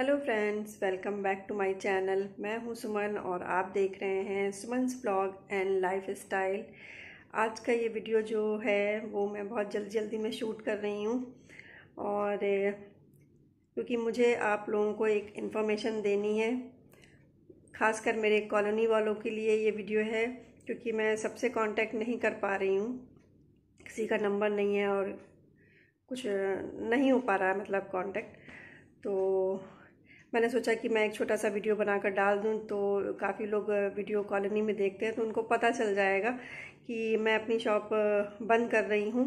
hello friends welcome back to my channel मैं हूं सुमन और आप देख रहे हैं Suman's blog and lifestyle आज का ये वीडियो जो है वो मैं बहुत जल्दी जल्दी में शूट कर रही हूं और क्योंकि मुझे आप लोगों को एक इन्फॉर्मेशन देनी है खासकर मेरे कॉलोनी वालों के लिए ये वीडियो है क्योंकि मैं सबसे कॉन्टेक्ट नहीं कर पा रही हूँ किसी का नंबर नहीं है और कुछ नहीं हो पा रहा है मतलब कॉन्टेक्ट तो मैंने सोचा कि मैं एक छोटा सा वीडियो बनाकर डाल दूँ तो काफ़ी लोग वीडियो कॉलोनी में देखते हैं तो उनको पता चल जाएगा कि मैं अपनी शॉप बंद कर रही हूँ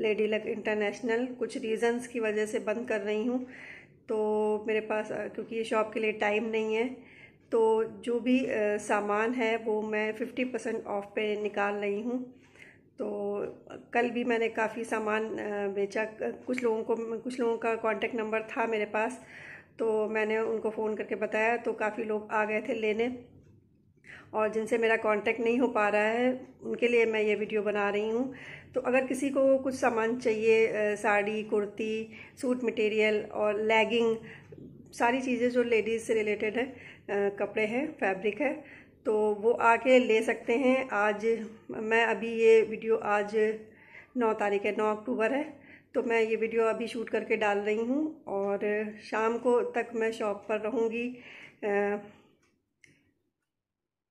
लेडी लक इंटरनेशनल कुछ रीज़न्स की वजह से बंद कर रही हूँ तो मेरे पास क्योंकि ये शॉप के लिए टाइम नहीं है तो जो भी सामान है वो मैं फिफ्टी परसेंट ऑफ पे निकाल रही हूँ तो कल भी मैंने काफ़ी सामान बेचा कुछ लोगों को कुछ लोगों का कांटेक्ट नंबर था मेरे पास तो मैंने उनको फ़ोन करके बताया तो काफ़ी लोग आ गए थे लेने और जिनसे मेरा कांटेक्ट नहीं हो पा रहा है उनके लिए मैं ये वीडियो बना रही हूँ तो अगर किसी को कुछ सामान चाहिए साड़ी कुर्ती सूट मटेरियल और लैगिंग सारी चीज़ें जो लेडीज़ से रिलेटेड है कपड़े हैं फैब्रिक है तो वो आके ले सकते हैं आज मैं अभी ये वीडियो आज नौ तारीख है नौ अक्टूबर है तो मैं ये वीडियो अभी शूट करके डाल रही हूँ और शाम को तक मैं शॉप पर रहूँगी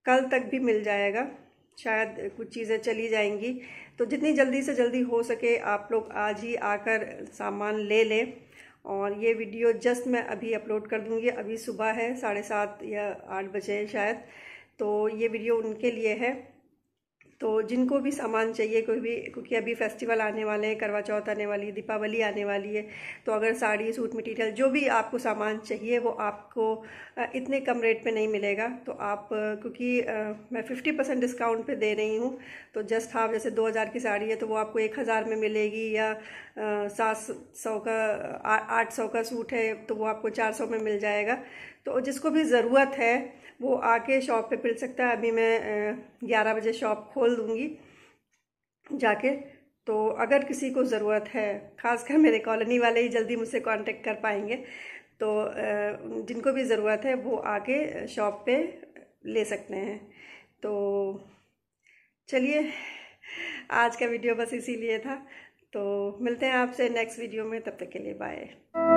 कल तक भी मिल जाएगा शायद कुछ चीज़ें चली जाएंगी तो जितनी जल्दी से जल्दी हो सके आप लोग आज ही आकर सामान ले लें और ये वीडियो जस्ट मैं अभी अपलोड कर दूँगी अभी सुबह है साढ़े सात या आठ बजे शायद तो ये वीडियो उनके लिए है तो जिनको भी सामान चाहिए कोई भी क्योंकि अभी फेस्टिवल आने वाले हैं करवा चौथ आने वाली है दीपावली आने वाली है तो अगर साड़ी सूट मटेरियल जो भी आपको सामान चाहिए वो आपको इतने कम रेट पे नहीं मिलेगा तो आप क्योंकि मैं फिफ्टी परसेंट डिस्काउंट पे दे रही हूँ तो जस्ट हाफ जैसे दो हज़ार की साड़ी है तो वो आपको एक हज़ार में मिलेगी या सात सौ का आठ सौ का सूट है तो वो आपको चार सौ में मिल जाएगा तो जिसको भी ज़रूरत है वो आके शॉप पे मिल सकता है अभी मैं ग्यारह बजे शॉप खोल खोल दूँगी जाके तो अगर किसी को ज़रूरत है खासकर मेरे कॉलोनी वाले ही जल्दी मुझसे कांटेक्ट कर पाएंगे तो जिनको भी ज़रूरत है वो आके शॉप पे ले सकते हैं तो चलिए आज का वीडियो बस इसीलिए था तो मिलते हैं आपसे नेक्स्ट वीडियो में तब तक के लिए बाय